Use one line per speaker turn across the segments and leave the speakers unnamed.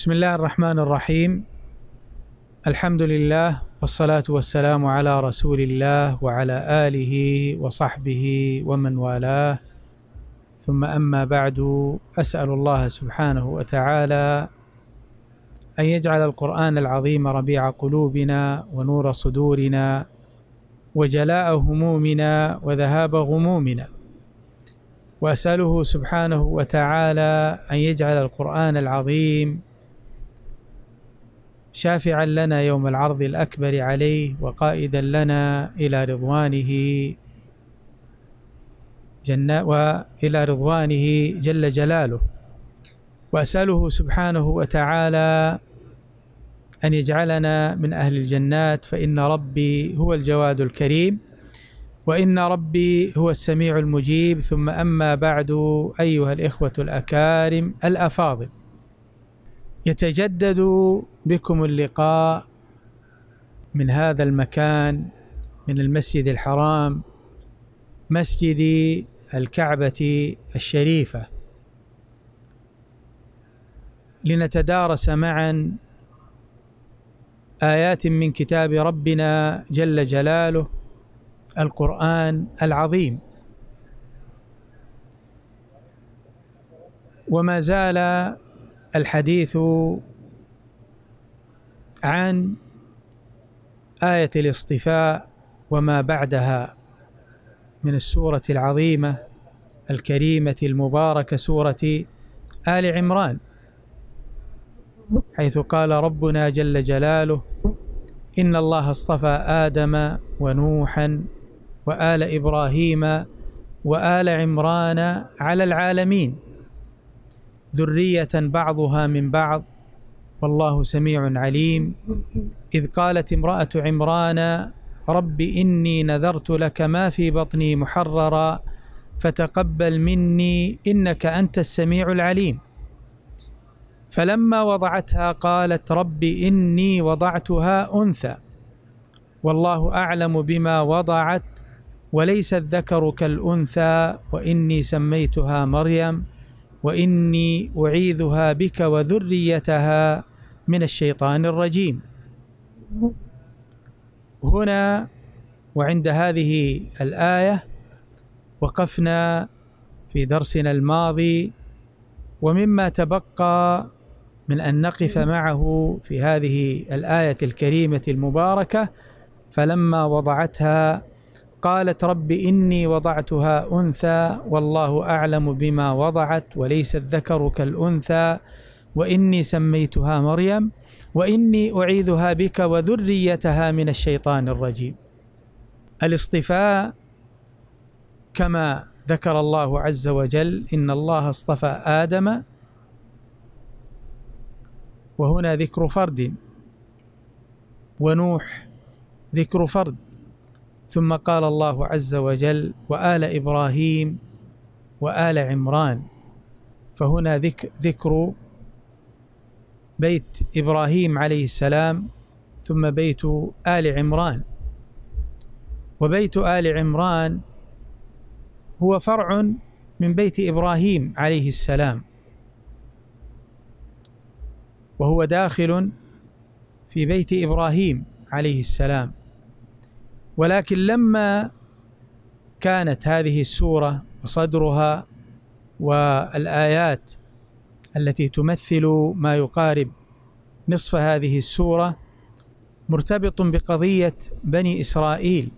بسم الله الرحمن الرحيم الحمد لله والصلاة والسلام على رسول الله وعلى آله وصحبه ومن والاه ثم أما بعد أسأل الله سبحانه وتعالى أن يجعل القرآن العظيم ربيع قلوبنا ونور صدورنا وجلاء همومنا وذهاب غمومنا وأسأله سبحانه وتعالى أن يجعل القرآن العظيم شافعا لنا يوم العرض الأكبر عليه وقائدا لنا إلى رضوانه جنة وإلى رضوانه جل جلاله وأسأله سبحانه وتعالى أن يجعلنا من أهل الجنات فإن ربي هو الجواد الكريم وإن ربي هو السميع المجيب ثم أما بعد أيها الإخوة الأكارم الأفاضل يتجدد بكم اللقاء من هذا المكان من المسجد الحرام مسجد الكعبة الشريفة لنتدارس معا آيات من كتاب ربنا جل جلاله القرآن العظيم وما زال الحديث عن آية الاصطفاء وما بعدها من السورة العظيمة الكريمة المباركة سورة آل عمران حيث قال ربنا جل جلاله إن الله اصطفى آدم ونوحا وآل إبراهيم وآل عمران على العالمين ذريه بعضها من بعض والله سميع عليم اذ قالت امراه عمران رب اني نذرت لك ما في بطني محررا فتقبل مني انك انت السميع العليم فلما وضعتها قالت رب اني وضعتها انثى والله اعلم بما وضعت وليس الذكر كالانثى واني سميتها مريم واني اعيذها بك وذريتها من الشيطان الرجيم هنا وعند هذه الايه وقفنا في درسنا الماضي ومما تبقى من ان نقف معه في هذه الايه الكريمه المباركه فلما وضعتها قالت رب إني وضعتها أنثى والله أعلم بما وضعت وليس الذكر كالأنثى وإني سميتها مريم وإني أعيذها بك وذريتها من الشيطان الرجيم الاصطفاء كما ذكر الله عز وجل إن الله اصطفى آدم وهنا ذكر فرد ونوح ذكر فرد ثم قال الله عز وجل وآل إبراهيم وآل عمران فهنا ذكر بيت إبراهيم عليه السلام ثم بيت آل عمران وبيت آل عمران هو فرع من بيت إبراهيم عليه السلام وهو داخل في بيت إبراهيم عليه السلام ولكن لما كانت هذه السوره وصدرها والايات التي تمثل ما يقارب نصف هذه السوره مرتبط بقضيه بني اسرائيل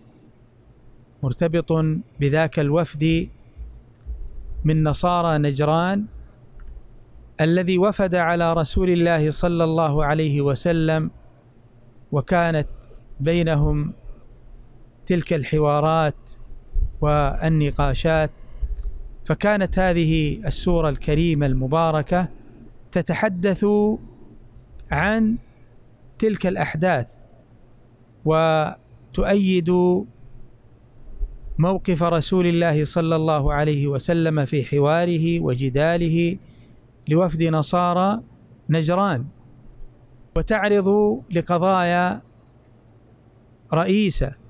مرتبط بذاك الوفد من نصارى نجران الذي وفد على رسول الله صلى الله عليه وسلم وكانت بينهم تلك الحوارات والنقاشات فكانت هذه السوره الكريمه المباركه تتحدث عن تلك الاحداث وتؤيد موقف رسول الله صلى الله عليه وسلم في حواره وجداله لوفد نصارى نجران وتعرض لقضايا رئيسه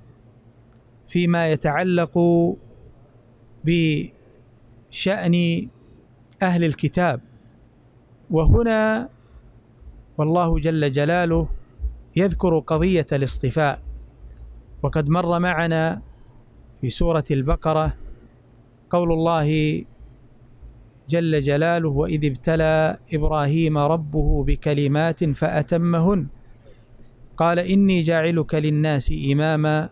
فيما يتعلق بشأن أهل الكتاب وهنا والله جل جلاله يذكر قضية الاصطفاء وقد مر معنا في سورة البقرة قول الله جل جلاله وإذ ابتلى إبراهيم ربه بكلمات فأتمهن قال إني جاعلك للناس إماما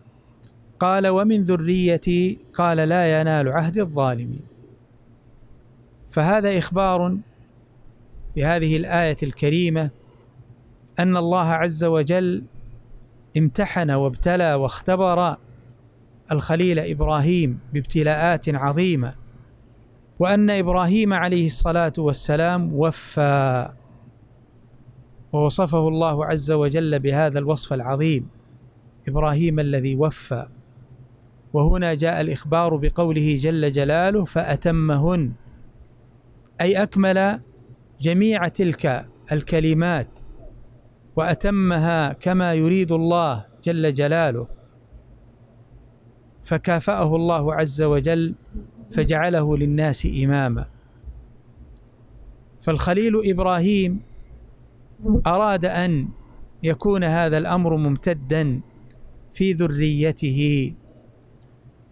قال ومن ذريتي قال لا ينال عهد الظالمين فهذا اخبار بهذه الايه الكريمه ان الله عز وجل امتحن وابتلى واختبر الخليل ابراهيم بابتلاءات عظيمه وان ابراهيم عليه الصلاه والسلام وفى ووصفه الله عز وجل بهذا الوصف العظيم ابراهيم الذي وفى وهنا جاء الإخبار بقوله جل جلاله فأتمهن أي أكمل جميع تلك الكلمات وأتمها كما يريد الله جل جلاله فكافأه الله عز وجل فجعله للناس إماما فالخليل إبراهيم أراد أن يكون هذا الأمر ممتدا في ذريته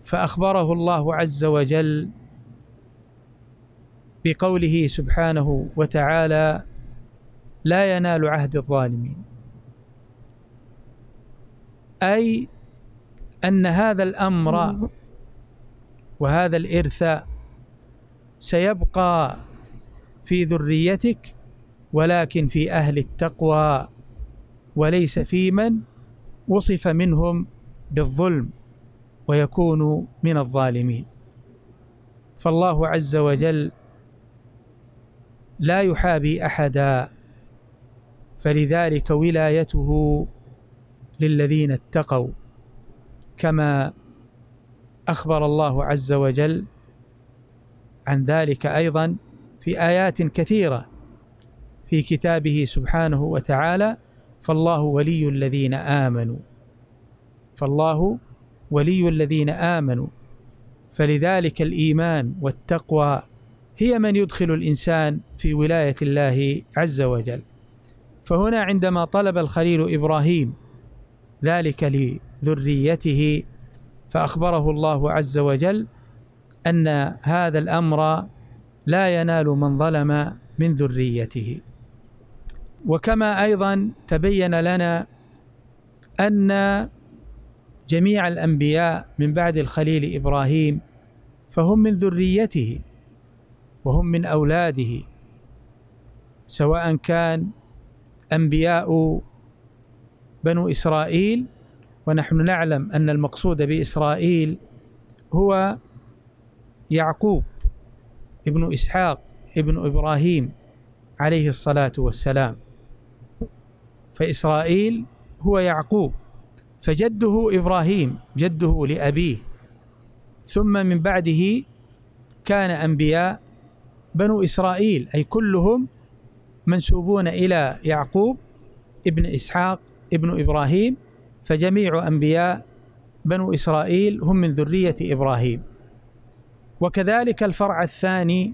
فاخبره الله عز وجل بقوله سبحانه وتعالى لا ينال عهد الظالمين اي ان هذا الامر وهذا الارث سيبقى في ذريتك ولكن في اهل التقوى وليس في من وصف منهم بالظلم ويكون من الظالمين فالله عز وجل لا يحابي احدا فلذلك ولايته للذين اتقوا كما اخبر الله عز وجل عن ذلك ايضا في ايات كثيره في كتابه سبحانه وتعالى فالله ولي الذين امنوا فالله ولي الذين امنوا فلذلك الايمان والتقوى هي من يدخل الانسان في ولايه الله عز وجل فهنا عندما طلب الخليل ابراهيم ذلك لذريته فاخبره الله عز وجل ان هذا الامر لا ينال من ظلم من ذريته وكما ايضا تبين لنا ان جميع الانبياء من بعد الخليل ابراهيم فهم من ذريته وهم من اولاده سواء كان انبياء بنو اسرائيل ونحن نعلم ان المقصود باسرائيل هو يعقوب ابن اسحاق ابن ابراهيم عليه الصلاه والسلام فاسرائيل هو يعقوب فجده ابراهيم جده لابيه ثم من بعده كان انبياء بنو اسرائيل اي كلهم منسوبون الى يعقوب ابن اسحاق ابن ابراهيم فجميع انبياء بنو اسرائيل هم من ذريه ابراهيم وكذلك الفرع الثاني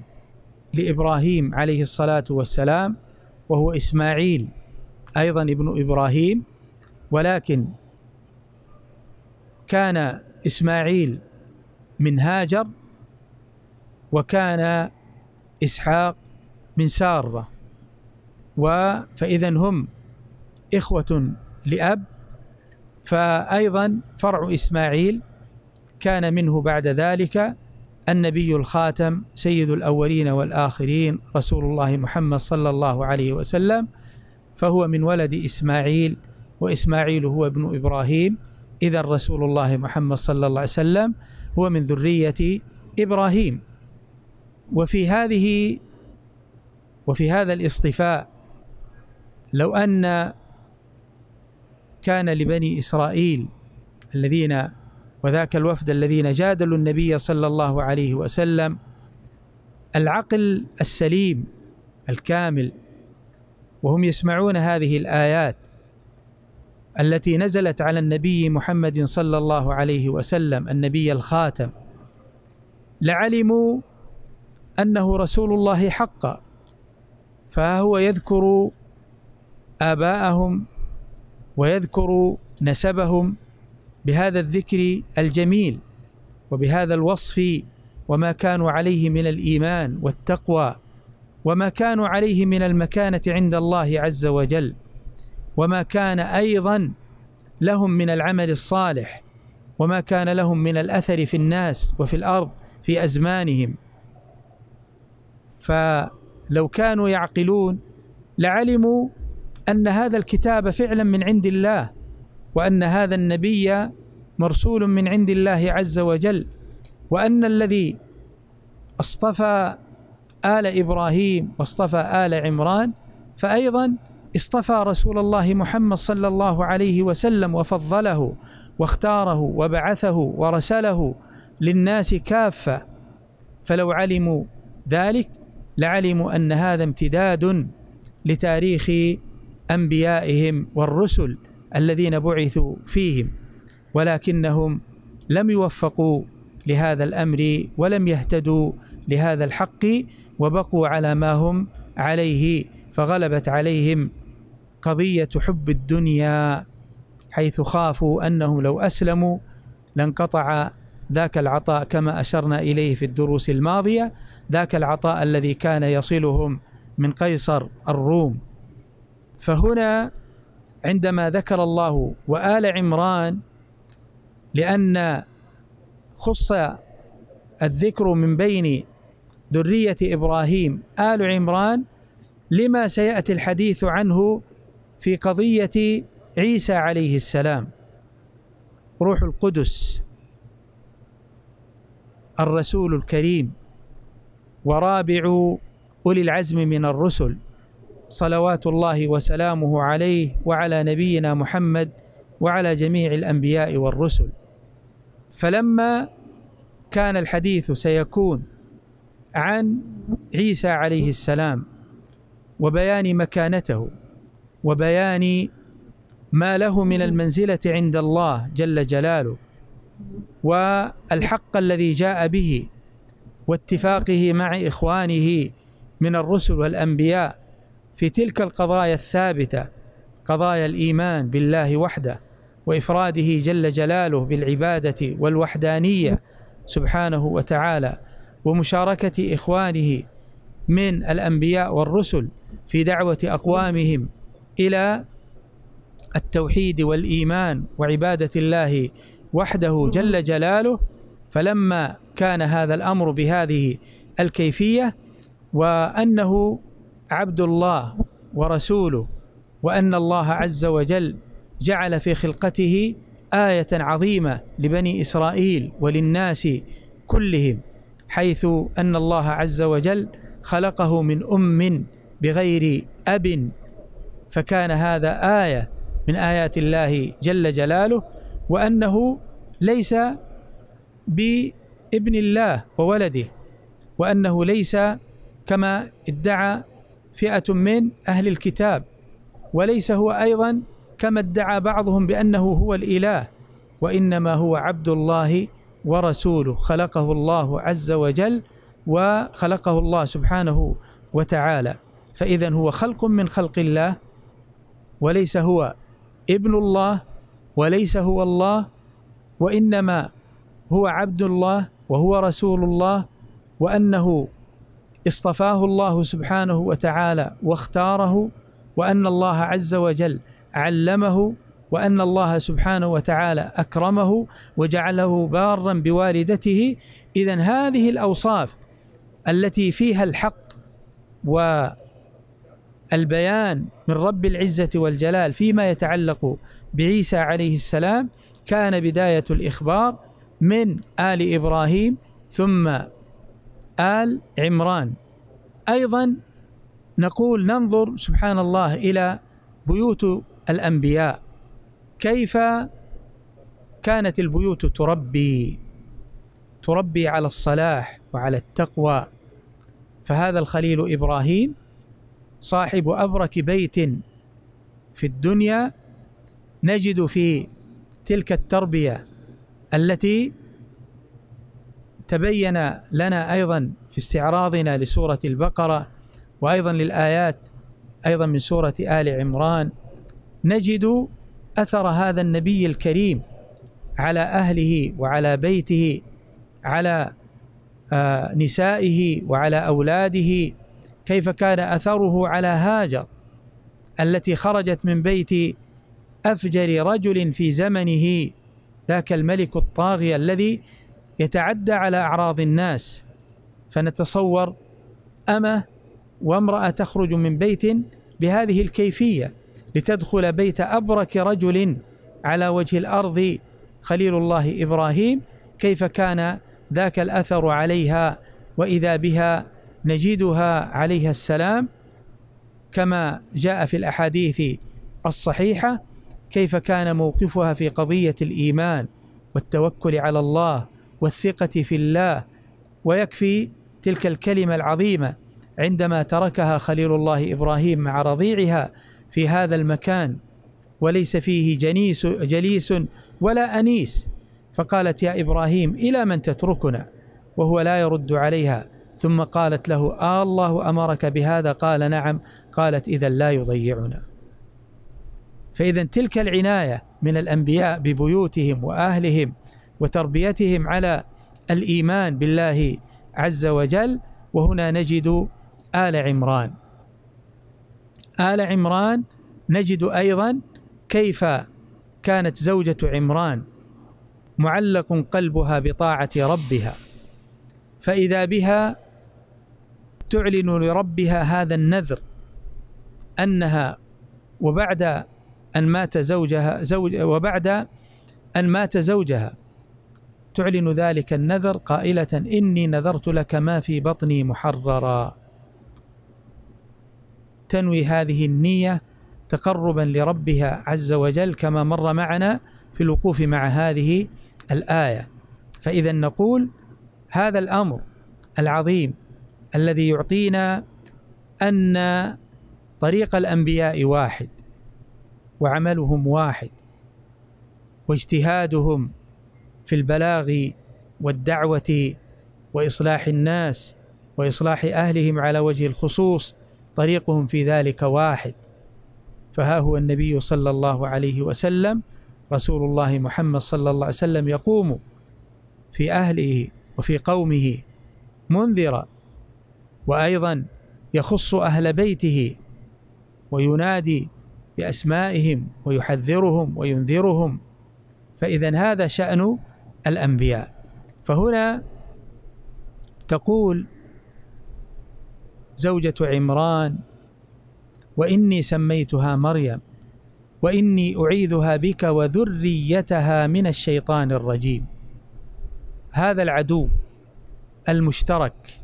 لابراهيم عليه الصلاه والسلام وهو اسماعيل ايضا ابن ابراهيم ولكن كان اسماعيل من هاجر وكان اسحاق من ساره فاذا هم اخوه لاب فايضا فرع اسماعيل كان منه بعد ذلك النبي الخاتم سيد الاولين والاخرين رسول الله محمد صلى الله عليه وسلم فهو من ولد اسماعيل واسماعيل هو ابن ابراهيم إذا رسول الله محمد صلى الله عليه وسلم هو من ذرية إبراهيم وفي هذه وفي هذا الاصطفاء لو أن كان لبني إسرائيل الذين وذاك الوفد الذين جادلوا النبي صلى الله عليه وسلم العقل السليم الكامل وهم يسمعون هذه الآيات التي نزلت على النبي محمد صلى الله عليه وسلم النبي الخاتم لعلموا انه رسول الله حقا فهو يذكر اباءهم ويذكر نسبهم بهذا الذكر الجميل وبهذا الوصف وما كانوا عليه من الايمان والتقوى وما كانوا عليه من المكانه عند الله عز وجل وما كان ايضا لهم من العمل الصالح وما كان لهم من الاثر في الناس وفي الارض في ازمانهم فلو كانوا يعقلون لعلموا ان هذا الكتاب فعلا من عند الله وان هذا النبي مرسول من عند الله عز وجل وان الذي اصطفى ال ابراهيم واصطفى ال عمران فايضا اصطفى رسول الله محمد صلى الله عليه وسلم وفضله واختاره وبعثه ورسله للناس كافه فلو علموا ذلك لعلموا ان هذا امتداد لتاريخ انبيائهم والرسل الذين بعثوا فيهم ولكنهم لم يوفقوا لهذا الامر ولم يهتدوا لهذا الحق وبقوا على ما هم عليه فغلبت عليهم قضية حب الدنيا حيث خافوا أنهم لو أسلموا لانقطع ذاك العطاء كما أشرنا إليه في الدروس الماضية ذاك العطاء الذي كان يصلهم من قيصر الروم فهنا عندما ذكر الله وآل عمران لأن خص الذكر من بين ذرية إبراهيم آل عمران لما سيأتي الحديث عنه في قضية عيسى عليه السلام روح القدس الرسول الكريم ورابع أولي العزم من الرسل صلوات الله وسلامه عليه وعلى نبينا محمد وعلى جميع الأنبياء والرسل فلما كان الحديث سيكون عن عيسى عليه السلام وبيان مكانته وبيان ما له من المنزله عند الله جل جلاله والحق الذي جاء به واتفاقه مع اخوانه من الرسل والانبياء في تلك القضايا الثابته قضايا الايمان بالله وحده وافراده جل جلاله بالعباده والوحدانيه سبحانه وتعالى ومشاركه اخوانه من الانبياء والرسل في دعوه اقوامهم الى التوحيد والايمان وعباده الله وحده جل جلاله فلما كان هذا الامر بهذه الكيفيه وانه عبد الله ورسوله وان الله عز وجل جعل في خلقته ايه عظيمه لبني اسرائيل وللناس كلهم حيث ان الله عز وجل خلقه من ام بغير اب فكان هذا آية من آيات الله جل جلاله وأنه ليس بابن الله وولده وأنه ليس كما ادعى فئة من أهل الكتاب وليس هو أيضا كما ادعى بعضهم بأنه هو الإله وإنما هو عبد الله ورسوله خلقه الله عز وجل وخلقه الله سبحانه وتعالى فإذا هو خلق من خلق الله وليس هو ابن الله وليس هو الله وانما هو عبد الله وهو رسول الله وانه اصطفاه الله سبحانه وتعالى واختاره وان الله عز وجل علمه وان الله سبحانه وتعالى اكرمه وجعله بارا بوالدته اذا هذه الاوصاف التي فيها الحق و البيان من رب العزة والجلال فيما يتعلق بعيسى عليه السلام كان بداية الإخبار من آل إبراهيم ثم آل عمران أيضا نقول ننظر سبحان الله إلى بيوت الأنبياء كيف كانت البيوت تربي تربي على الصلاح وعلى التقوى فهذا الخليل إبراهيم صاحب ابرك بيت في الدنيا نجد في تلك التربيه التي تبين لنا ايضا في استعراضنا لسوره البقره وايضا للايات ايضا من سوره ال عمران نجد اثر هذا النبي الكريم على اهله وعلى بيته على آه، نسائه وعلى اولاده كيف كان اثره على هاجر التي خرجت من بيت افجر رجل في زمنه ذاك الملك الطاغي الذي يتعدى على اعراض الناس فنتصور امه وامراه تخرج من بيت بهذه الكيفيه لتدخل بيت ابرك رجل على وجه الارض خليل الله ابراهيم كيف كان ذاك الاثر عليها واذا بها نجدها عليها السلام كما جاء في الاحاديث الصحيحه كيف كان موقفها في قضيه الايمان والتوكل على الله والثقه في الله ويكفي تلك الكلمه العظيمه عندما تركها خليل الله ابراهيم مع رضيعها في هذا المكان وليس فيه جنيس جليس ولا انيس فقالت يا ابراهيم الى من تتركنا وهو لا يرد عليها ثم قالت له آه الله أمرك بهذا قال نعم قالت إذا لا يضيعنا فإذا تلك العناية من الأنبياء ببيوتهم وأهلهم وتربيتهم على الإيمان بالله عز وجل وهنا نجد آل عمران آل عمران نجد أيضا كيف كانت زوجة عمران معلق قلبها بطاعة ربها فإذا بها تعلن لربها هذا النذر انها وبعد ان مات زوجها زوج وبعد ان مات زوجها تعلن ذلك النذر قائله اني نذرت لك ما في بطني محررا تنوي هذه النيه تقربا لربها عز وجل كما مر معنا في الوقوف مع هذه الايه فاذا نقول هذا الامر العظيم الذي يعطينا ان طريق الانبياء واحد وعملهم واحد واجتهادهم في البلاغ والدعوه واصلاح الناس واصلاح اهلهم على وجه الخصوص طريقهم في ذلك واحد فها هو النبي صلى الله عليه وسلم رسول الله محمد صلى الله عليه وسلم يقوم في اهله وفي قومه منذرا وايضا يخص اهل بيته وينادي باسمائهم ويحذرهم وينذرهم فاذا هذا شان الانبياء فهنا تقول زوجه عمران واني سميتها مريم واني اعيذها بك وذريتها من الشيطان الرجيم هذا العدو المشترك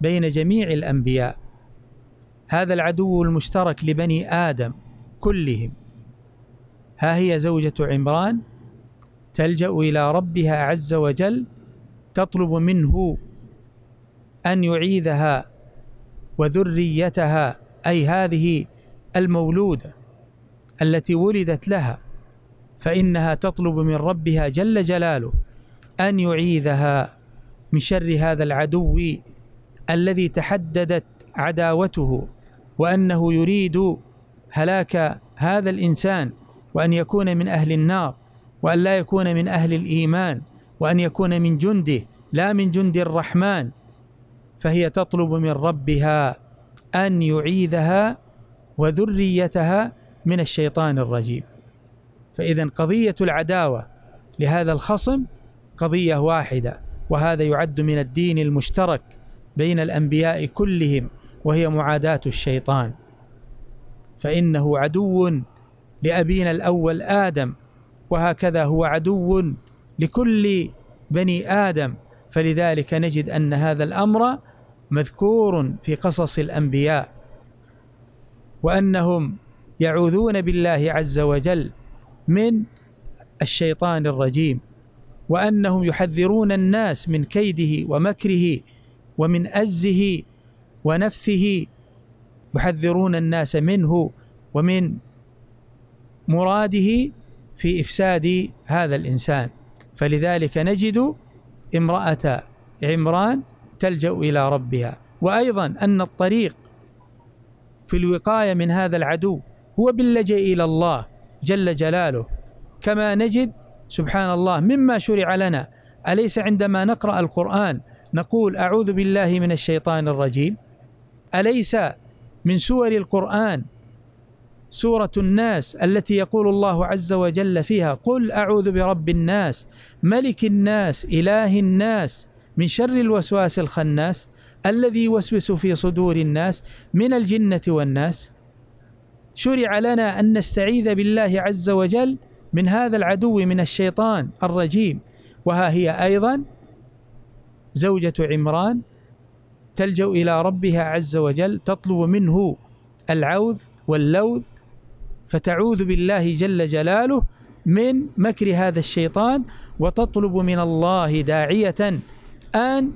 بين جميع الانبياء هذا العدو المشترك لبني ادم كلهم ها هي زوجه عمران تلجا الى ربها عز وجل تطلب منه ان يعيذها وذريتها اي هذه المولوده التي ولدت لها فانها تطلب من ربها جل جلاله ان يعيذها من شر هذا العدو الذي تحددت عداوته وانه يريد هلاك هذا الانسان وان يكون من اهل النار وان لا يكون من اهل الايمان وان يكون من جنده لا من جند الرحمن فهي تطلب من ربها ان يعيذها وذريتها من الشيطان الرجيم فاذا قضيه العداوه لهذا الخصم قضيه واحده وهذا يعد من الدين المشترك بين الانبياء كلهم وهي معاداه الشيطان فانه عدو لابينا الاول ادم وهكذا هو عدو لكل بني ادم فلذلك نجد ان هذا الامر مذكور في قصص الانبياء وانهم يعوذون بالله عز وجل من الشيطان الرجيم وانهم يحذرون الناس من كيده ومكره ومن أزه ونفه يحذرون الناس منه ومن مراده في إفساد هذا الإنسان فلذلك نجد امرأة عمران تلجأ إلى ربها وأيضا أن الطريق في الوقاية من هذا العدو هو باللجأ إلى الله جل جلاله كما نجد سبحان الله مما شرع لنا أليس عندما نقرأ القرآن نقول اعوذ بالله من الشيطان الرجيم اليس من سور القران سوره الناس التي يقول الله عز وجل فيها قل اعوذ برب الناس ملك الناس اله الناس من شر الوسواس الخناس الذي يوسوس في صدور الناس من الجنه والناس شرع لنا ان نستعيذ بالله عز وجل من هذا العدو من الشيطان الرجيم وها هي ايضا زوجة عمران تلجأ إلى ربها عز وجل تطلب منه العوذ واللوذ فتعوذ بالله جل جلاله من مكر هذا الشيطان وتطلب من الله داعية أن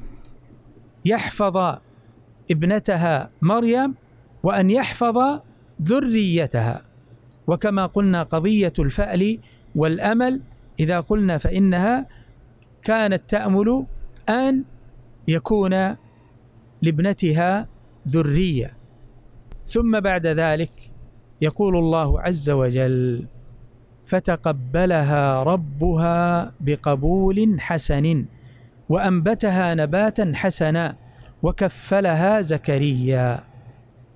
يحفظ ابنتها مريم وأن يحفظ ذريتها وكما قلنا قضية الفأل والأمل إذا قلنا فإنها كانت تأمل أن يكون لابنتها ذرية ثم بعد ذلك يقول الله عز وجل فتقبلها ربها بقبول حسن وأنبتها نباتا حسنا وكفلها زكريا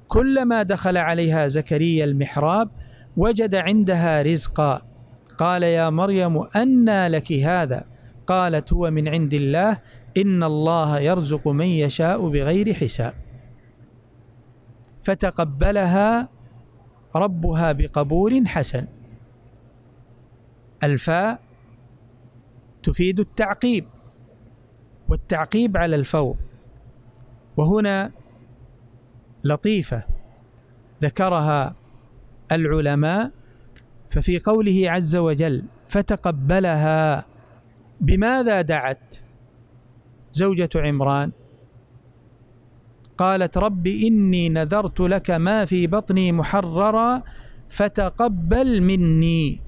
كلما دخل عليها زكريا المحراب وجد عندها رزقا قال يا مريم أنى لك هذا قالت هو من عند الله إن الله يرزق من يشاء بغير حساب فتقبلها ربها بقبول حسن الفاء تفيد التعقيب والتعقيب على الفور وهنا لطيفة ذكرها العلماء ففي قوله عز وجل فتقبلها بماذا دعت زوجة عمران قالت رب إني نذرت لك ما في بطني محررا فتقبل مني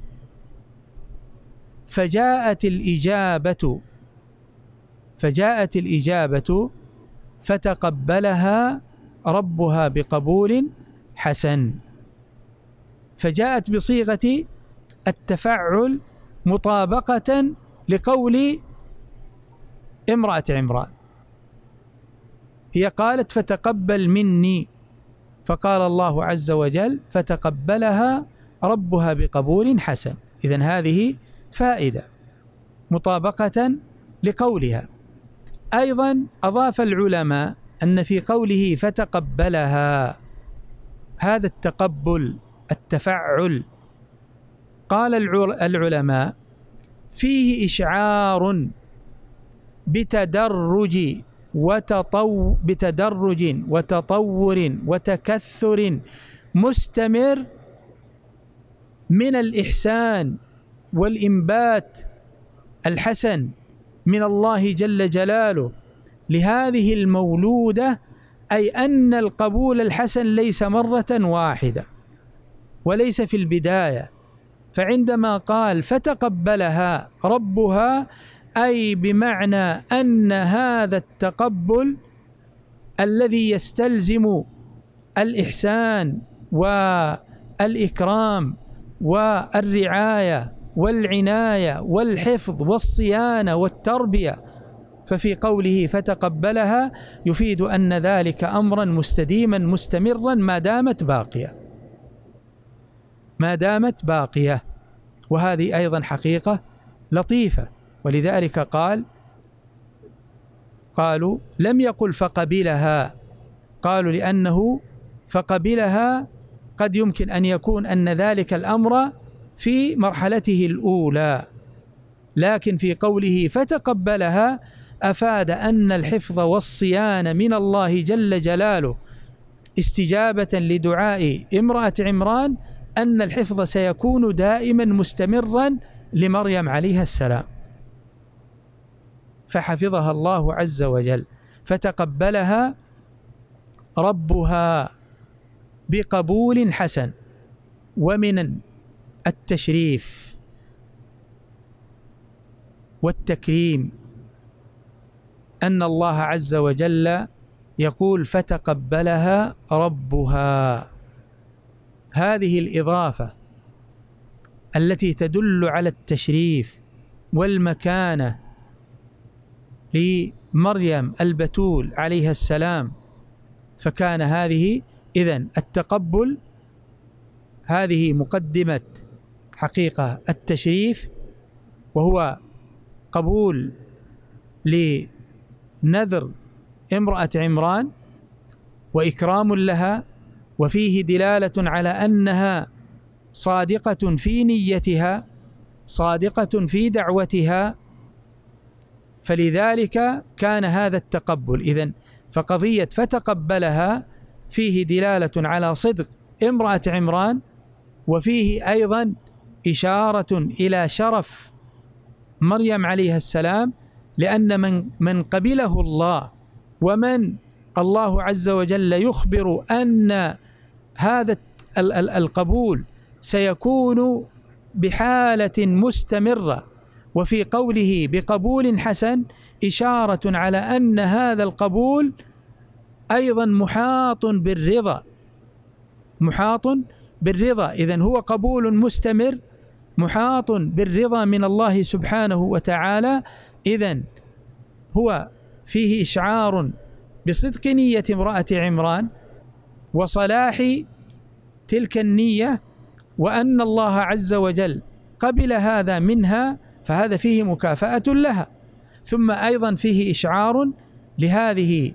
فجاءت الإجابة فجاءت الإجابة فتقبلها ربها بقبول حسن فجاءت بصيغة التفعل مطابقة لقول امرأة عمران هي قالت فتقبل مني فقال الله عز وجل فتقبلها ربها بقبول حسن إذا هذه فائدة مطابقة لقولها أيضا أضاف العلماء أن في قوله فتقبلها هذا التقبل التفعل قال العلماء فيه إشعار بتدرج وتطو بتدرج وتطور وتكثر مستمر من الإحسان والإنبات الحسن من الله جل جلاله لهذه المولودة أي أن القبول الحسن ليس مرة واحدة وليس في البداية فعندما قال فتقبلها ربها اي بمعنى ان هذا التقبل الذي يستلزم الاحسان والاكرام والرعايه والعنايه والحفظ والصيانه والتربيه ففي قوله فتقبلها يفيد ان ذلك امرا مستديما مستمرا ما دامت باقيه. ما دامت باقيه وهذه ايضا حقيقه لطيفه ولذلك قال قالوا لم يقل فقبلها قالوا لأنه فقبلها قد يمكن أن يكون أن ذلك الأمر في مرحلته الأولى لكن في قوله فتقبلها أفاد أن الحفظ والصيان من الله جل جلاله استجابة لدعاء امرأة عمران أن الحفظ سيكون دائما مستمرا لمريم عليها السلام فحفظها الله عز وجل فتقبلها ربها بقبول حسن ومن التشريف والتكريم ان الله عز وجل يقول فتقبلها ربها هذه الاضافه التي تدل على التشريف والمكانه لمريم البتول عليها السلام فكان هذه اذا التقبل هذه مقدمه حقيقه التشريف وهو قبول لنذر امراه عمران واكرام لها وفيه دلاله على انها صادقه في نيتها صادقه في دعوتها فلذلك كان هذا التقبل إذا فقضية فتقبلها فيه دلالة على صدق امرأة عمران وفيه أيضا إشارة إلى شرف مريم عليها السلام لأن من من قبله الله ومن الله عز وجل يخبر أن هذا القبول سيكون بحالة مستمرة وفي قوله بقبول حسن إشارة على أن هذا القبول أيضا محاط بالرضا محاط بالرضا إذا هو قبول مستمر محاط بالرضا من الله سبحانه وتعالى إذا هو فيه إشعار بصدق نية امرأة عمران وصلاح تلك النية وأن الله عز وجل قبل هذا منها فهذا فيه مكافأة لها ثم أيضا فيه إشعار لهذه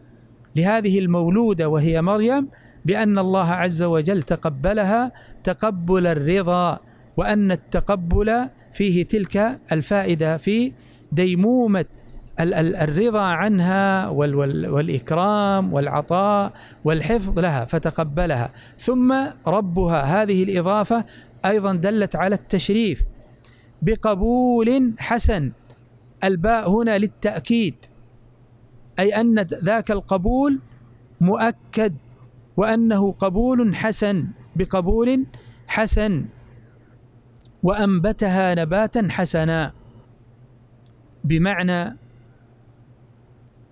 لهذه المولودة وهي مريم بأن الله عز وجل تقبلها تقبل الرضا وأن التقبل فيه تلك الفائدة في ديمومة الرضا عنها والإكرام والعطاء والحفظ لها فتقبلها ثم ربها هذه الإضافة أيضا دلت على التشريف بقبول حسن الباء هنا للتأكيد أي أن ذاك القبول مؤكد وأنه قبول حسن بقبول حسن وأنبتها نباتا حسنا بمعنى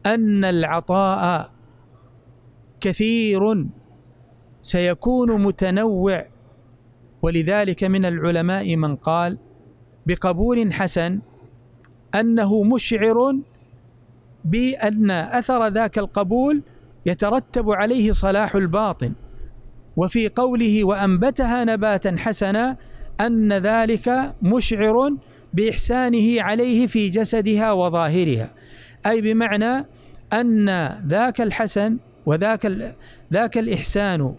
أن العطاء كثير سيكون متنوع ولذلك من العلماء من قال بقبول حسن انه مشعر بان اثر ذاك القبول يترتب عليه صلاح الباطن وفي قوله وانبتها نباتا حسنا ان ذلك مشعر باحسانه عليه في جسدها وظاهرها اي بمعنى ان ذاك الحسن وذاك ذاك الاحسان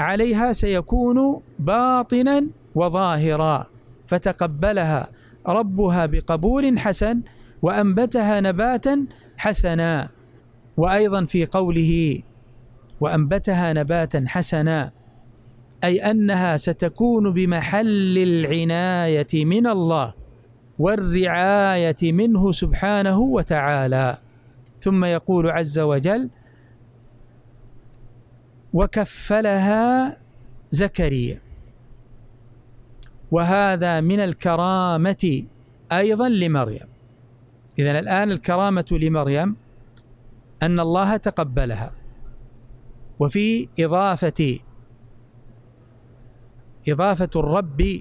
عليها سيكون باطنا وظاهرا فتقبلها ربها بقبول حسن وانبتها نباتا حسنا وايضا في قوله وانبتها نباتا حسنا اي انها ستكون بمحل العنايه من الله والرعايه منه سبحانه وتعالى ثم يقول عز وجل وكفلها زكريا وهذا من الكرامة أيضا لمريم إذا الآن الكرامة لمريم أن الله تقبلها وفي إضافة إضافة الرب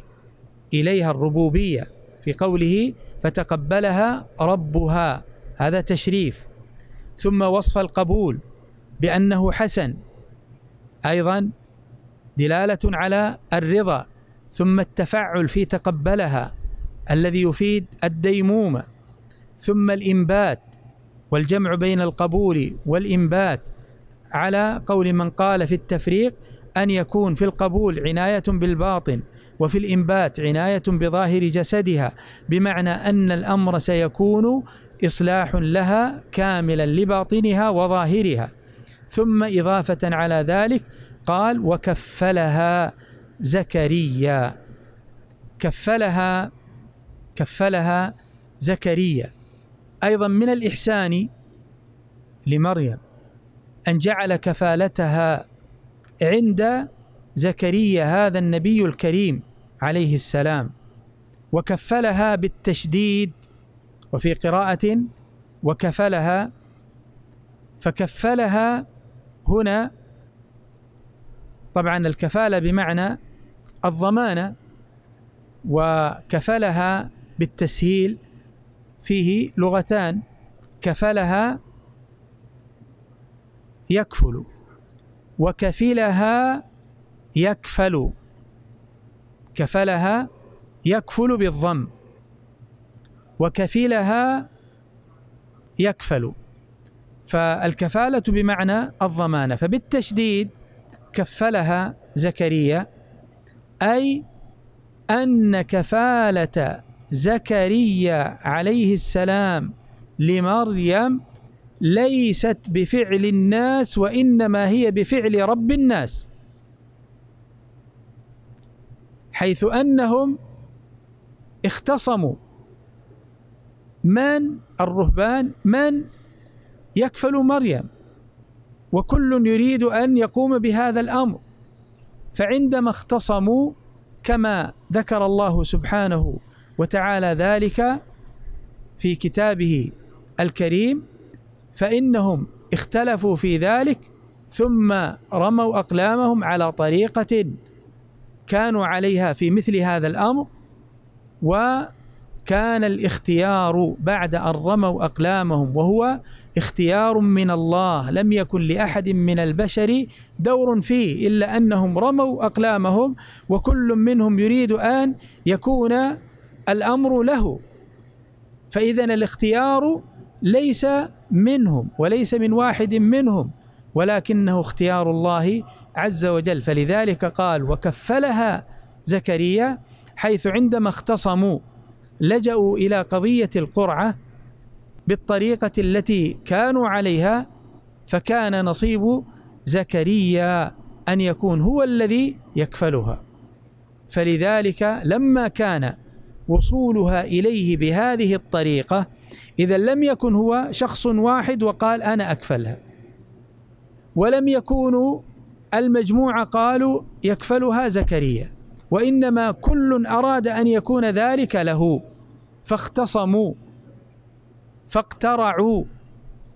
إليها الربوبية في قوله فتقبلها ربها هذا تشريف ثم وصف القبول بأنه حسن أيضا دلالة على الرضا ثم التفعل في تقبلها الذي يفيد الديمومه ثم الانبات والجمع بين القبول والانبات على قول من قال في التفريق ان يكون في القبول عنايه بالباطن وفي الانبات عنايه بظاهر جسدها بمعنى ان الامر سيكون اصلاح لها كاملا لباطنها وظاهرها ثم اضافه على ذلك قال وكفلها زكريا كفلها كفلها زكريا ايضا من الاحسان لمريم ان جعل كفالتها عند زكريا هذا النبي الكريم عليه السلام وكفلها بالتشديد وفي قراءة وكفلها فكفلها هنا طبعا الكفالة بمعنى الضمانة وكفلها بالتسهيل فيه لغتان كفلها يكفل وكفلها يكفل كفلها يكفل بالضم وكفلها يكفل فالكفالة بمعنى الضمانة فبالتشديد كفلها زكريا أي أن كفالة زكريا عليه السلام لمريم ليست بفعل الناس وإنما هي بفعل رب الناس حيث أنهم اختصموا من الرهبان من يكفل مريم وكل يريد أن يقوم بهذا الأمر فعندما اختصموا كما ذكر الله سبحانه وتعالى ذلك في كتابه الكريم فانهم اختلفوا في ذلك ثم رموا اقلامهم على طريقه كانوا عليها في مثل هذا الامر و كان الاختيار بعد أن رموا أقلامهم وهو اختيار من الله لم يكن لأحد من البشر دور فيه إلا أنهم رموا أقلامهم وكل منهم يريد أن يكون الأمر له فإذا الاختيار ليس منهم وليس من واحد منهم ولكنه اختيار الله عز وجل فلذلك قال وكفلها زكريا حيث عندما اختصموا لجأوا إلى قضية القرعة بالطريقة التي كانوا عليها فكان نصيب زكريا أن يكون هو الذي يكفلها فلذلك لما كان وصولها إليه بهذه الطريقة إذا لم يكن هو شخص واحد وقال أنا أكفلها ولم يكونوا المجموعة قالوا يكفلها زكريا وانما كل اراد ان يكون ذلك له فاختصموا فاقترعوا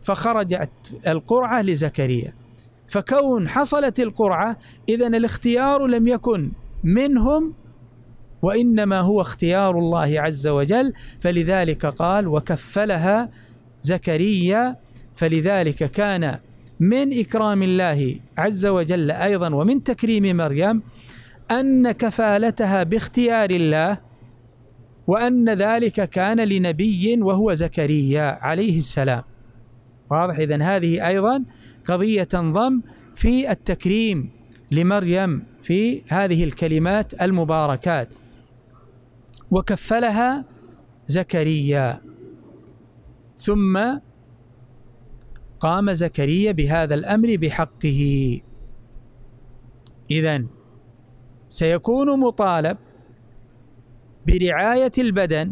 فخرجت القرعه لزكريا فكون حصلت القرعه اذا الاختيار لم يكن منهم وانما هو اختيار الله عز وجل فلذلك قال وكفلها زكريا فلذلك كان من اكرام الله عز وجل ايضا ومن تكريم مريم ان كفالتها باختيار الله وان ذلك كان لنبي وهو زكريا عليه السلام واضح اذا هذه ايضا قضيه تنضم في التكريم لمريم في هذه الكلمات المباركات وكفلها زكريا ثم قام زكريا بهذا الامر بحقه اذا سيكون مطالب برعاية البدن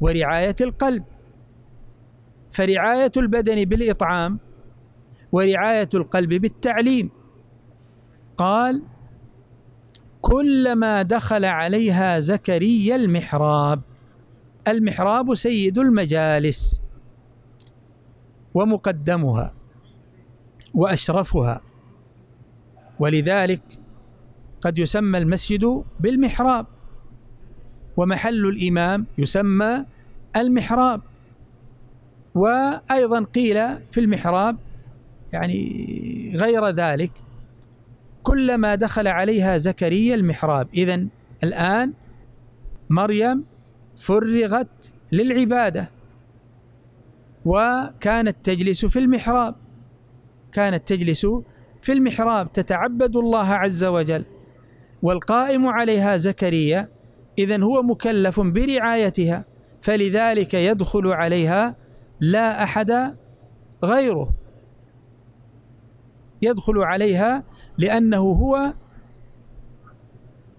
ورعاية القلب فرعاية البدن بالإطعام ورعاية القلب بالتعليم قال كلما دخل عليها زكريا المحراب المحراب سيد المجالس ومقدمها واشرفها ولذلك قد يسمى المسجد بالمحراب ومحل الإمام يسمى المحراب وأيضا قيل في المحراب يعني غير ذلك كلما دخل عليها زكريا المحراب إذا الآن مريم فرغت للعبادة وكانت تجلس في المحراب كانت تجلس في المحراب تتعبد الله عز وجل والقائم عليها زكريا إذا هو مكلف برعايتها فلذلك يدخل عليها لا أحد غيره يدخل عليها لأنه هو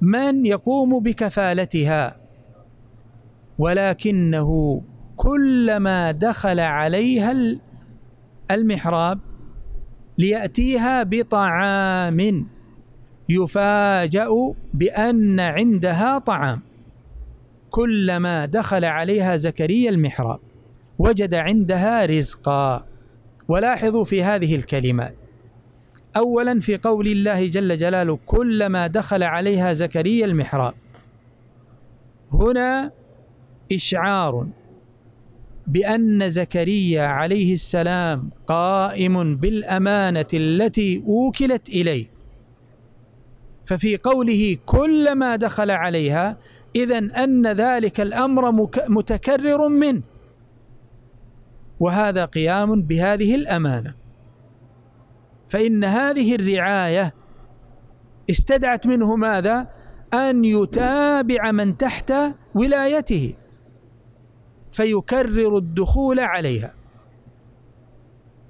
من يقوم بكفالتها ولكنه كلما دخل عليها المحراب ليأتيها بطعام يفاجأ بأن عندها طعام كلما دخل عليها زكريا المحراب وجد عندها رزقا ولاحظوا في هذه الكلمات أولا في قول الله جل جلاله كلما دخل عليها زكريا المحراب هنا إشعار بأن زكريا عليه السلام قائم بالأمانة التي أوكلت إليه ففي قوله كلما دخل عليها إذا أن ذلك الأمر متكرر منه وهذا قيام بهذه الأمانة فإن هذه الرعاية استدعت منه ماذا؟ أن يتابع من تحت ولايته فيكرر الدخول عليها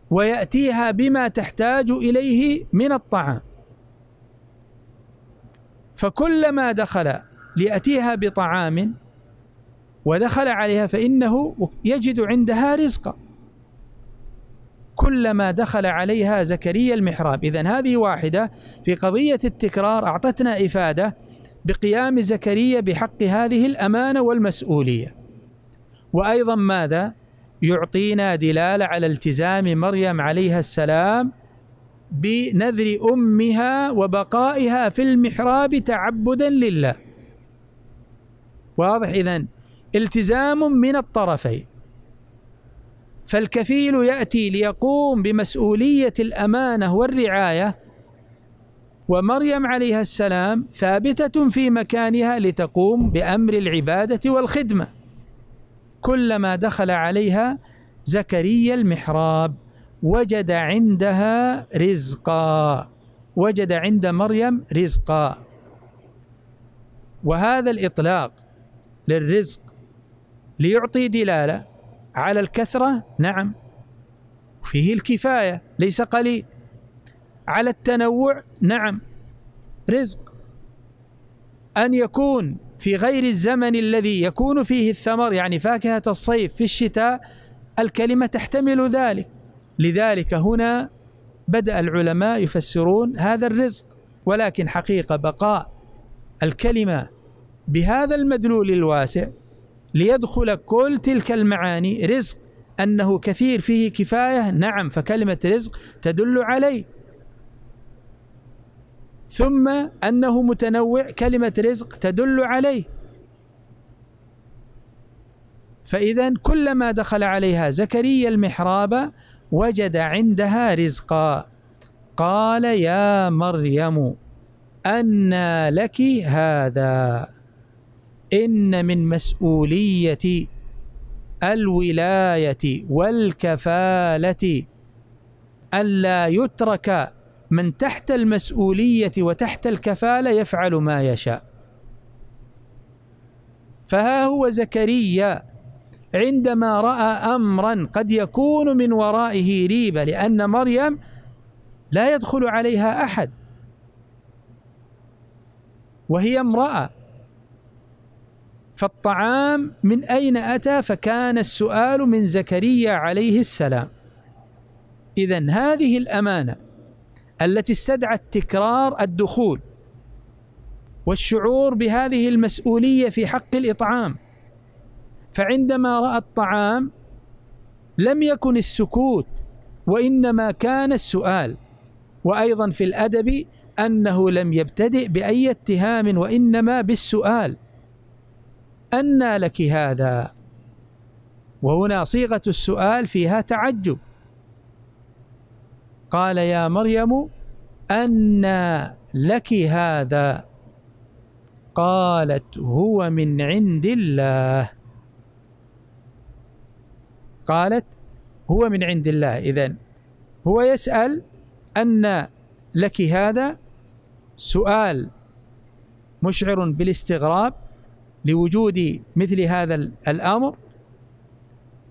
ويأتيها بما تحتاج إليه من الطعام فكلما دخل ليأتيها بطعام ودخل عليها فإنه يجد عندها رزقا كلما دخل عليها زكريا المحراب إذا هذه واحدة في قضية التكرار أعطتنا إفادة بقيام زكريا بحق هذه الأمانة والمسؤولية وأيضا ماذا يعطينا دلالة على التزام مريم عليها السلام بنذر امها وبقائها في المحراب تعبدا لله واضح اذا التزام من الطرفين فالكفيل ياتي ليقوم بمسؤوليه الامانه والرعايه ومريم عليها السلام ثابته في مكانها لتقوم بامر العباده والخدمه كلما دخل عليها زكريا المحراب وجد عندها رزقا وجد عند مريم رزقا وهذا الإطلاق للرزق ليعطي دلالة على الكثرة نعم فيه الكفاية ليس قليل على التنوع نعم رزق أن يكون في غير الزمن الذي يكون فيه الثمر يعني فاكهة الصيف في الشتاء الكلمة تحتمل ذلك لذلك هنا بدأ العلماء يفسرون هذا الرزق ولكن حقيقة بقاء الكلمة بهذا المدلول الواسع ليدخل كل تلك المعاني رزق أنه كثير فيه كفاية نعم فكلمة رزق تدل عليه ثم أنه متنوع كلمة رزق تدل عليه فإذا كلما دخل عليها زكريا المحراب وجد عندها رزقا قال يا مريم أنى لك هذا إن من مسؤولية الولاية والكفالة ألا يترك من تحت المسؤولية وتحت الكفالة يفعل ما يشاء فها هو زكريا عندما راى امرا قد يكون من ورائه ريبه لان مريم لا يدخل عليها احد وهي امراه فالطعام من اين اتى فكان السؤال من زكريا عليه السلام اذا هذه الامانه التي استدعت تكرار الدخول والشعور بهذه المسؤوليه في حق الاطعام فعندما راى الطعام لم يكن السكوت وانما كان السؤال وايضا في الادب انه لم يبتدئ باي اتهام وانما بالسؤال انى لك هذا وهنا صيغه السؤال فيها تعجب قال يا مريم انى لك هذا قالت هو من عند الله قالت هو من عند الله إذا هو يسأل أن لك هذا سؤال مشعر بالاستغراب لوجود مثل هذا الأمر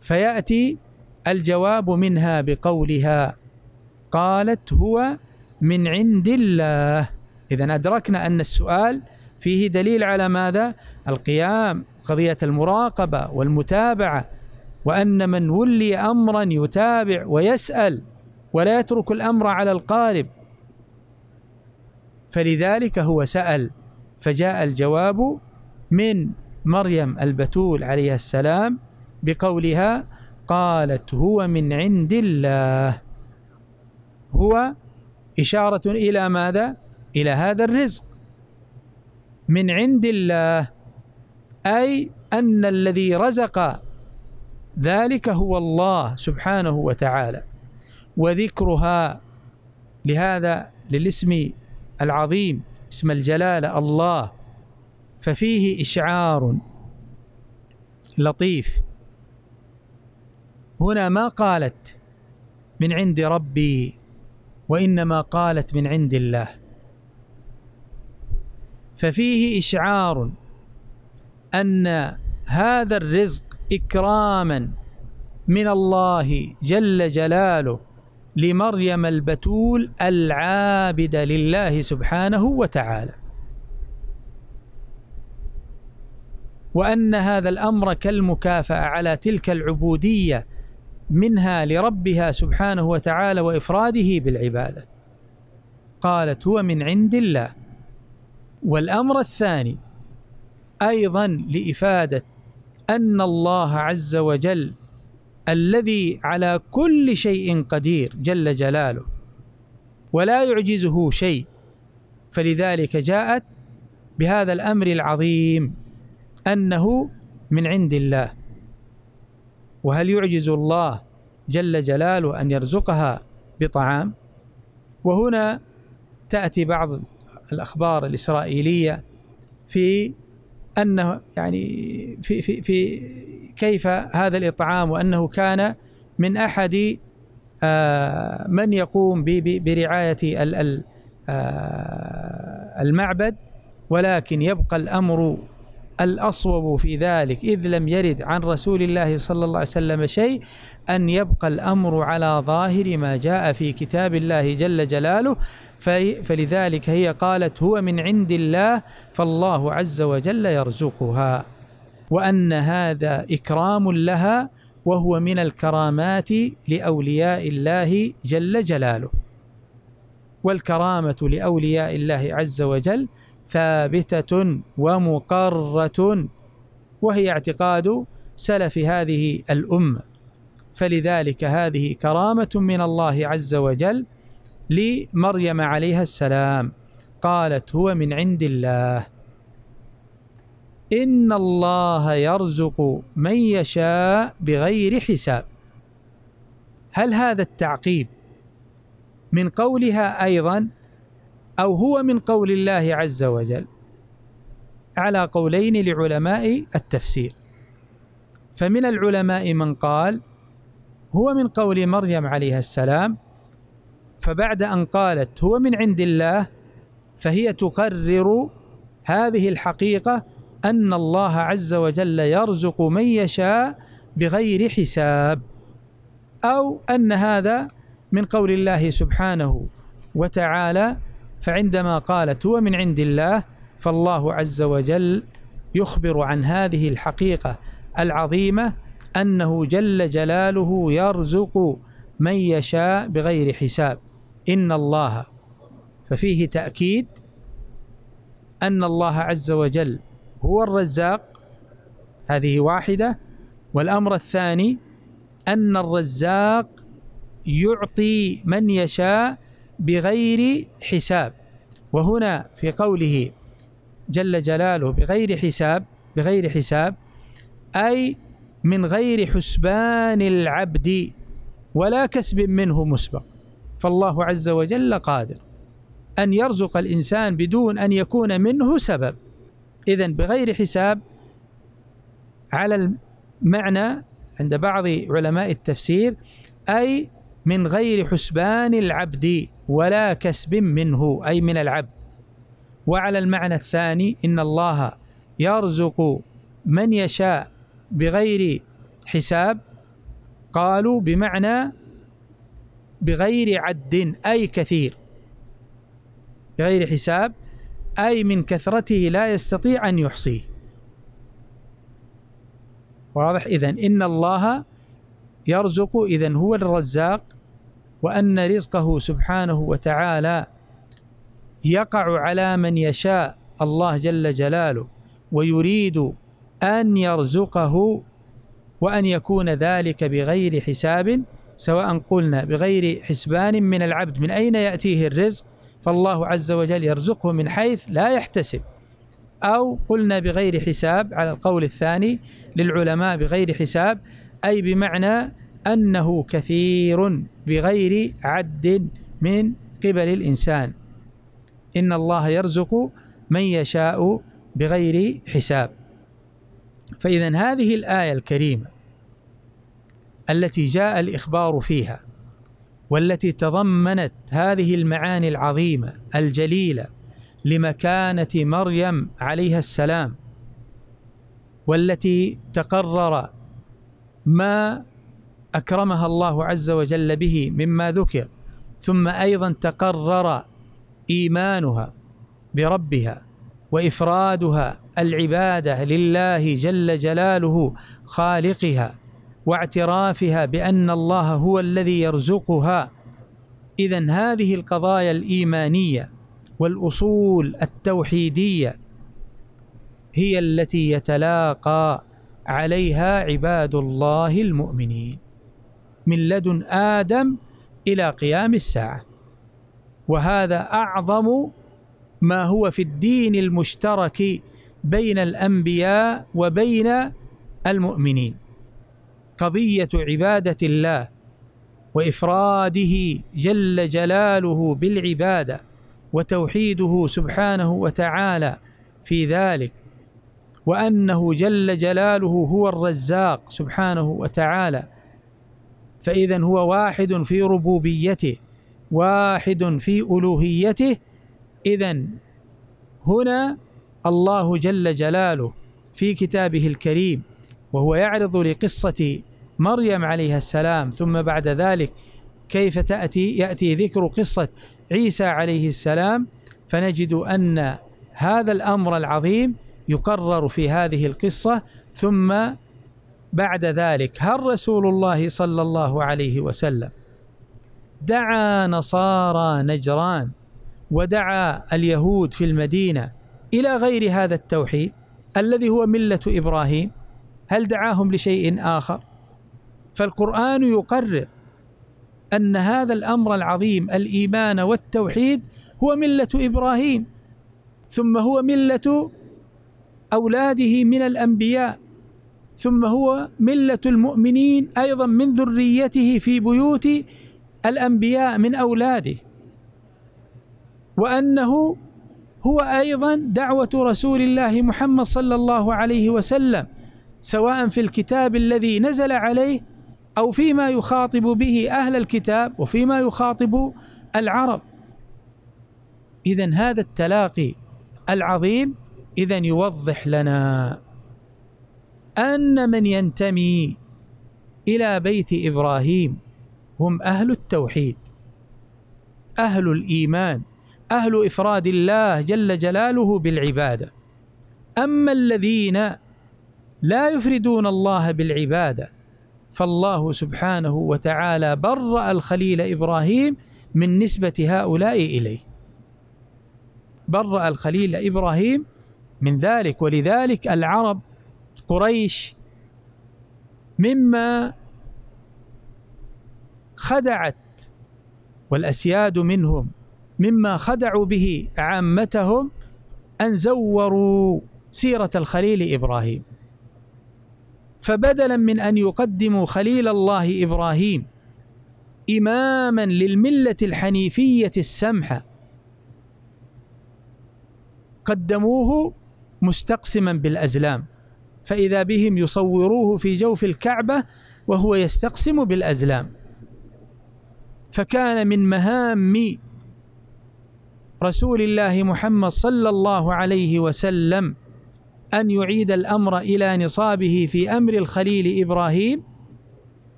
فيأتي الجواب منها بقولها قالت هو من عند الله إذا أدركنا أن السؤال فيه دليل على ماذا؟ القيام قضية المراقبة والمتابعة وأن من ولي أمرا يتابع ويسأل ولا يترك الأمر على القارب فلذلك هو سأل فجاء الجواب من مريم البتول عليها السلام بقولها قالت هو من عند الله هو إشارة إلى ماذا؟ إلى هذا الرزق من عند الله أي أن الذي رزق ذلك هو الله سبحانه وتعالى وذكرها لهذا للاسم العظيم اسم الجلاله الله ففيه اشعار لطيف هنا ما قالت من عند ربي وانما قالت من عند الله ففيه اشعار ان هذا الرزق إكراما من الله جل جلاله لمريم البتول العابدة لله سبحانه وتعالى وأن هذا الأمر كالمكافأة على تلك العبودية منها لربها سبحانه وتعالى وإفراده بالعبادة قالت هو من عند الله والأمر الثاني أيضا لإفادة ان الله عز وجل الذي على كل شيء قدير جل جلاله ولا يعجزه شيء فلذلك جاءت بهذا الامر العظيم انه من عند الله وهل يعجز الله جل جلاله ان يرزقها بطعام وهنا تاتي بعض الاخبار الاسرائيليه في انه يعني في في في كيف هذا الاطعام وانه كان من احد آه، من يقوم برعايه آه، المعبد ولكن يبقى الامر الاصوب في ذلك اذ لم يرد عن رسول الله صلى الله عليه وسلم شيء ان يبقى الامر على ظاهر ما جاء في كتاب الله جل جلاله فلذلك هي قالت هو من عند الله فالله عز وجل يرزقها وان هذا اكرام لها وهو من الكرامات لاولياء الله جل جلاله والكرامه لاولياء الله عز وجل ثابته ومقره وهي اعتقاد سلف هذه الامه فلذلك هذه كرامه من الله عز وجل لمريم عليها السلام قالت هو من عند الله إن الله يرزق من يشاء بغير حساب هل هذا التعقيب من قولها أيضا أو هو من قول الله عز وجل على قولين لعلماء التفسير فمن العلماء من قال هو من قول مريم عليها السلام فبعد أن قالت هو من عند الله فهي تقرر هذه الحقيقة أن الله عز وجل يرزق من يشاء بغير حساب أو أن هذا من قول الله سبحانه وتعالى فعندما قالت هو من عند الله فالله عز وجل يخبر عن هذه الحقيقة العظيمة أنه جل جلاله يرزق من يشاء بغير حساب إن الله ففيه تأكيد أن الله عز وجل هو الرزاق هذه واحدة والأمر الثاني أن الرزاق يعطي من يشاء بغير حساب وهنا في قوله جل جلاله بغير حساب بغير حساب أي من غير حسبان العبد ولا كسب منه مسبق فالله عز وجل قادر ان يرزق الانسان بدون ان يكون منه سبب اذا بغير حساب على المعنى عند بعض علماء التفسير اي من غير حسبان العبد ولا كسب منه اي من العبد وعلى المعنى الثاني ان الله يرزق من يشاء بغير حساب قالوا بمعنى بغير عد أي كثير بغير حساب أي من كثرته لا يستطيع أن يحصيه واضح إذا إن الله يرزق إذا هو الرزاق وأن رزقه سبحانه وتعالى يقع على من يشاء الله جل جلاله ويريد أن يرزقه وأن يكون ذلك بغير حساب سواء قلنا بغير حسبان من العبد من أين يأتيه الرزق فالله عز وجل يرزقه من حيث لا يحتسب أو قلنا بغير حساب على القول الثاني للعلماء بغير حساب أي بمعنى أنه كثير بغير عد من قبل الإنسان إن الله يرزق من يشاء بغير حساب فإذا هذه الآية الكريمة التي جاء الاخبار فيها والتي تضمنت هذه المعاني العظيمه الجليله لمكانه مريم عليها السلام والتي تقرر ما اكرمها الله عز وجل به مما ذكر ثم ايضا تقرر ايمانها بربها وافرادها العباده لله جل جلاله خالقها واعترافها بان الله هو الذي يرزقها اذا هذه القضايا الايمانيه والاصول التوحيديه هي التي يتلاقى عليها عباد الله المؤمنين من لدن ادم الى قيام الساعه وهذا اعظم ما هو في الدين المشترك بين الانبياء وبين المؤمنين قضيه عباده الله وافراده جل جلاله بالعباده وتوحيده سبحانه وتعالى في ذلك وانه جل جلاله هو الرزاق سبحانه وتعالى فاذا هو واحد في ربوبيته واحد في الوهيته اذا هنا الله جل جلاله في كتابه الكريم وهو يعرض لقصه مريم عليها السلام ثم بعد ذلك كيف تأتي يأتي ذكر قصة عيسى عليه السلام فنجد أن هذا الأمر العظيم يكرر في هذه القصة ثم بعد ذلك هل رسول الله صلى الله عليه وسلم دعا نصارى نجران ودعا اليهود في المدينه الى غير هذا التوحيد الذي هو مله ابراهيم هل دعاهم لشيء اخر فالقرآن يقرر أن هذا الأمر العظيم الإيمان والتوحيد هو ملة إبراهيم ثم هو ملة أولاده من الأنبياء ثم هو ملة المؤمنين أيضا من ذريته في بيوت الأنبياء من أولاده وأنه هو أيضا دعوة رسول الله محمد صلى الله عليه وسلم سواء في الكتاب الذي نزل عليه أو فيما يخاطب به أهل الكتاب وفيما يخاطب العرب إذا هذا التلاقي العظيم إذا يوضح لنا أن من ينتمي إلى بيت إبراهيم هم أهل التوحيد أهل الإيمان أهل إفراد الله جل جلاله بالعبادة أما الذين لا يفردون الله بالعباده فالله سبحانه وتعالى برأ الخليل إبراهيم من نسبة هؤلاء إليه برأ الخليل إبراهيم من ذلك ولذلك العرب قريش مما خدعت والأسياد منهم مما خدعوا به عامتهم أن زوروا سيرة الخليل إبراهيم فبدلا من ان يقدموا خليل الله ابراهيم اماما للمله الحنيفيه السمحه قدموه مستقسما بالازلام فاذا بهم يصوروه في جوف الكعبه وهو يستقسم بالازلام فكان من مهام رسول الله محمد صلى الله عليه وسلم أن يعيد الأمر إلى نصابه في أمر الخليل إبراهيم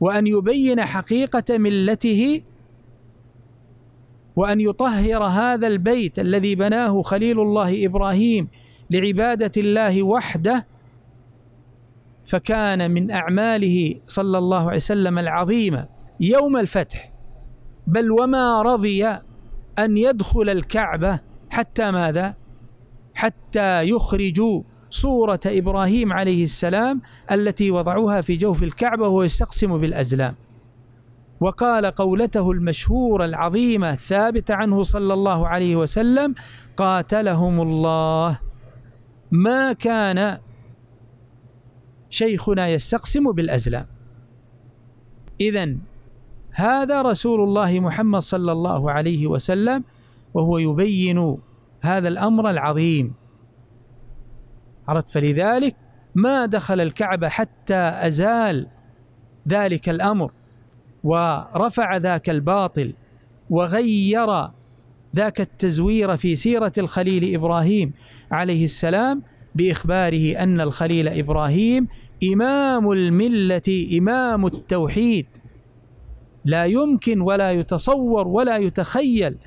وأن يبين حقيقة ملته وأن يطهر هذا البيت الذي بناه خليل الله إبراهيم لعبادة الله وحده فكان من أعماله صلى الله عليه وسلم العظيمة يوم الفتح بل وما رضي أن يدخل الكعبة حتى ماذا؟ حتى يخرجوا صورة إبراهيم عليه السلام التي وضعوها في جوف الكعبة وهو يستقسم بالأزلام وقال قولته المشهورة العظيمة الثابتة عنه صلى الله عليه وسلم قاتلهم الله ما كان شيخنا يستقسم بالأزلام إذا هذا رسول الله محمد صلى الله عليه وسلم وهو يبين هذا الامر العظيم عرفت فلذلك ما دخل الكعبه حتى ازال ذلك الامر ورفع ذاك الباطل وغير ذاك التزوير في سيره الخليل ابراهيم عليه السلام باخباره ان الخليل ابراهيم امام المله امام التوحيد لا يمكن ولا يتصور ولا يتخيل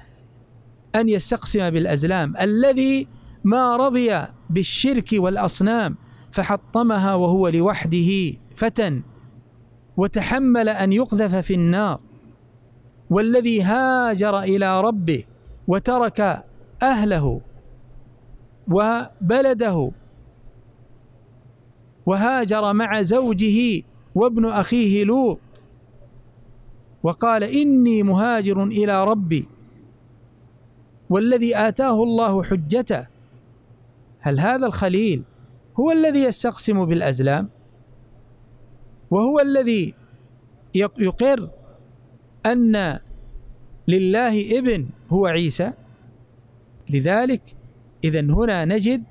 أن يستقسم بالأزلام الذي ما رضي بالشرك والأصنام فحطمها وهو لوحده فتى وتحمل أن يقذف في النار والذي هاجر إلى ربه وترك أهله وبلده وهاجر مع زوجه وابن أخيه لوط وقال إني مهاجر إلى ربي والذي آتاه الله حجته هل هذا الخليل هو الذي يستقسم بالأزلام وهو الذي يقر أن لله ابن هو عيسى لذلك إذا هنا نجد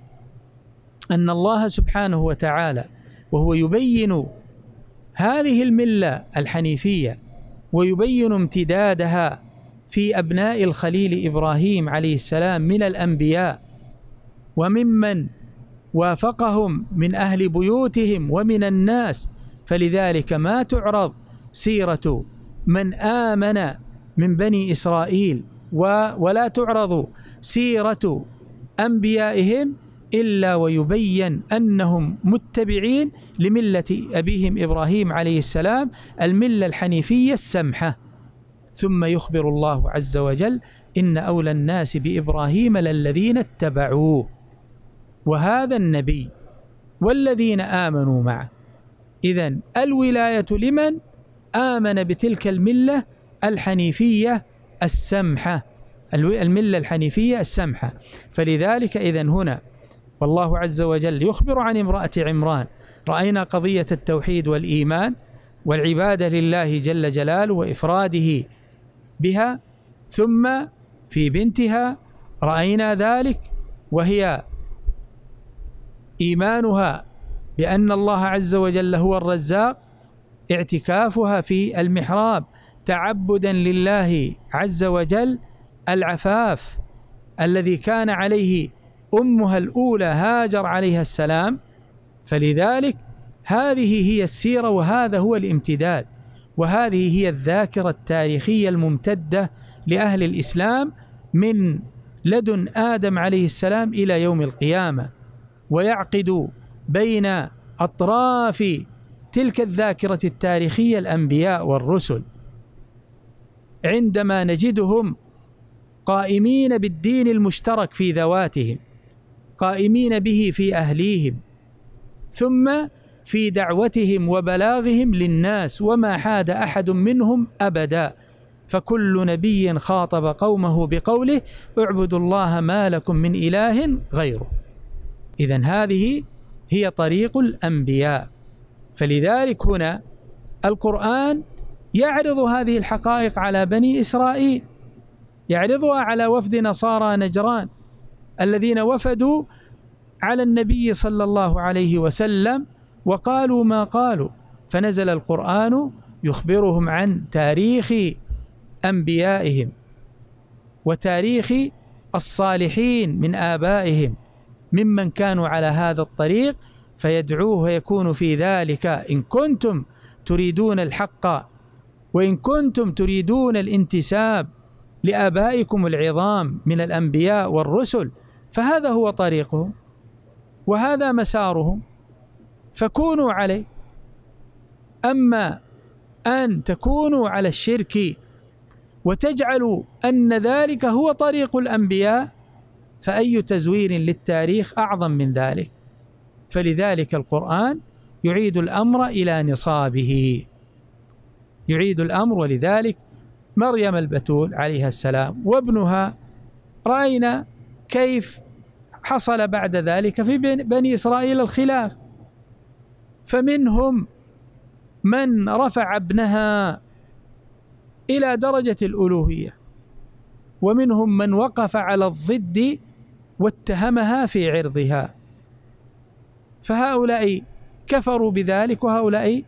أن الله سبحانه وتعالى وهو يبين هذه الملة الحنيفية ويبين امتدادها في ابناء الخليل ابراهيم عليه السلام من الانبياء وممن وافقهم من اهل بيوتهم ومن الناس فلذلك ما تعرض سيره من امن من بني اسرائيل ولا تعرض سيره انبيائهم الا ويبين انهم متبعين لمله ابيهم ابراهيم عليه السلام المله الحنيفيه السمحه ثم يخبر الله عز وجل إن أولى الناس بإبراهيم للذين اتبعوه وهذا النبي والذين آمنوا معه إذا الولاية لمن آمن بتلك الملة الحنيفية السمحة الملة الحنيفية السمحة فلذلك إذا هنا والله عز وجل يخبر عن امرأة عمران رأينا قضية التوحيد والإيمان والعبادة لله جل جلاله وإفراده بها ثم في بنتها راينا ذلك وهي ايمانها بان الله عز وجل هو الرزاق اعتكافها في المحراب تعبدا لله عز وجل العفاف الذي كان عليه امها الاولى هاجر عليها السلام فلذلك هذه هي السيره وهذا هو الامتداد وهذه هي الذاكرة التاريخية الممتدة لأهل الإسلام من لدن آدم عليه السلام إلى يوم القيامة ويعقد بين أطراف تلك الذاكرة التاريخية الأنبياء والرسل عندما نجدهم قائمين بالدين المشترك في ذواتهم قائمين به في أهليهم ثم في دعوتهم وبلاغهم للناس وما حاد احد منهم ابدا فكل نبي خاطب قومه بقوله اعبدوا الله ما لكم من اله غيره اذا هذه هي طريق الانبياء فلذلك هنا القران يعرض هذه الحقائق على بني اسرائيل يعرضها على وفد نصارى نجران الذين وفدوا على النبي صلى الله عليه وسلم وقالوا ما قالوا فنزل القرآن يخبرهم عن تاريخ أنبيائهم وتاريخ الصالحين من آبائهم ممن كانوا على هذا الطريق فيدعوه ويكون في ذلك إن كنتم تريدون الحق وإن كنتم تريدون الانتساب لآبائكم العظام من الأنبياء والرسل فهذا هو طريقهم وهذا مسارهم فكونوا عليه اما ان تكونوا على الشرك وتجعلوا ان ذلك هو طريق الانبياء فاي تزوير للتاريخ اعظم من ذلك فلذلك القران يعيد الامر الى نصابه يعيد الامر ولذلك مريم البتول عليها السلام وابنها راينا كيف حصل بعد ذلك في بني اسرائيل الخلاف فمنهم من رفع ابنها الى درجه الالوهيه ومنهم من وقف على الضد واتهمها في عرضها فهؤلاء كفروا بذلك وهؤلاء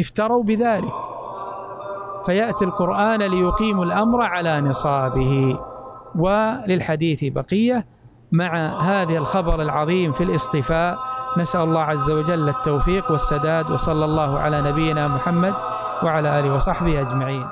افتروا بذلك فياتي القران ليقيم الامر على نصابه وللحديث بقيه مع هذا الخبر العظيم في الاصطفاء نسأل الله عز وجل التوفيق والسداد وصلى الله على نبينا محمد وعلى آله وصحبه أجمعين